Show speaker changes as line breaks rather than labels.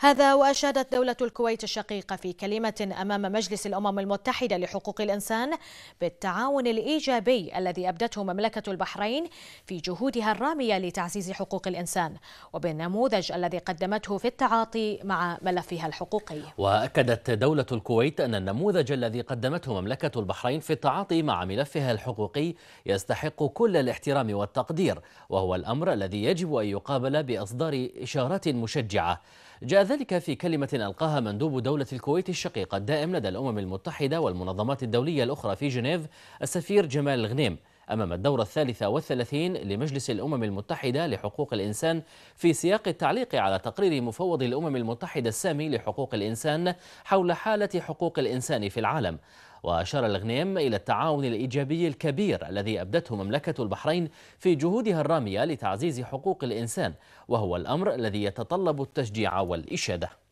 هذا وأشادت دولة الكويت الشقيقة في كلمة أمام مجلس الأمم المتحدة لحقوق الإنسان بالتعاون الإيجابي الذي أبدته مملكة البحرين في جهودها الرامية لتعزيز حقوق الإنسان وبالنموذج الذي قدمته في التعاطي مع ملفها الحقوقي
وأكدت دولة الكويت أن النموذج الذي قدمته مملكة البحرين في التعاطي مع ملفها الحقوقي يستحق كل الاحترام والتقدير وهو الأمر الذي يجب أن يقابل بإصدار إشارات مشجعة جاء ذلك في كلمة ألقاها مندوب دولة الكويت الشقيقة الدائم لدى الأمم المتحدة والمنظمات الدولية الأخرى في جنيف السفير جمال الغنيم أمام الدورة الثالثة والثلاثين لمجلس الأمم المتحدة لحقوق الإنسان في سياق التعليق على تقرير مفوض الأمم المتحدة السامي لحقوق الإنسان حول حالة حقوق الإنسان في العالم وأشار الغنيم إلى التعاون الإيجابي الكبير الذي أبدته مملكة البحرين في جهودها الرامية لتعزيز حقوق الإنسان وهو
الأمر الذي يتطلب التشجيع والإشادة